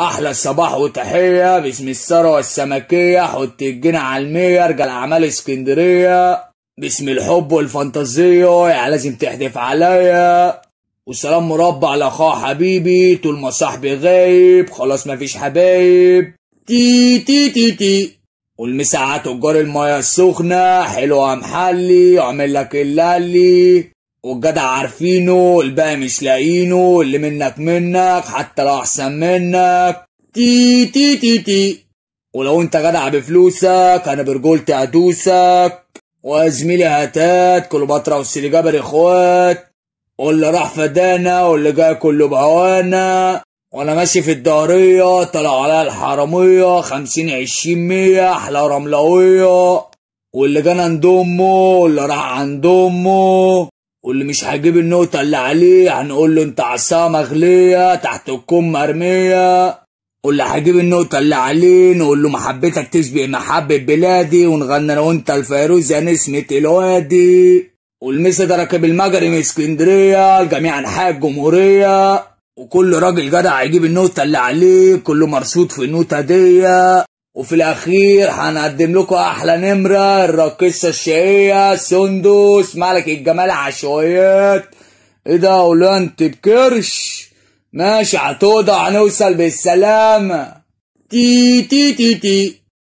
احلى صباح وتحيه باسم الثروه السمكيه حط الجنة على المية ارجع اعمال اسكندريه باسم الحب والفانتازيه يا لازم تحدف عليا وسلام مربع لاخاه حبيبي طول ما صاحبي غايب خلاص مفيش حبايب تي تي تي تي والمساعات تجار المايه السخنة حلوة محلي اعمل لك اللالي والجدع عارفينه الباقي مش لاقينه اللي منك منك حتى لو احسن منك تي تي تي تي ولو انت جدع بفلوسك انا برجولتي هدوسك وزميلي هتات كليوباترا وسيلي جبر اخوات واللي راح فدانا واللي جاي كله بهوانا وانا ماشي في الدهرية طلعوا عليا الحرامية خمسين عشرين مية احلى رملوية واللي جانا عند امه واللي راح عند امه واللي مش هيجيب النقطة اللي عليه هنقول له انت عصام مغلية تحت الكم مرمية واللي هيجيب النقطة اللي عليه نقول له محبتك تشبه محبة بلادي ونغني انا وانت يا نسمة الوادي والميسي ده راكب المجري من اسكندرية لجميع أنحاء الجمهورية وكل راجل جدع هيجيب النقطة اللي عليه كله مرصود في النقطة دية وفي الاخير هنقدم لكم احلى نمره الراقصه الشقيه سندس ملك الجمال عشوائيات ايه ده ولا انت بكرش ماشي هتوضع هنوصل بالسلامه تي تي تي تي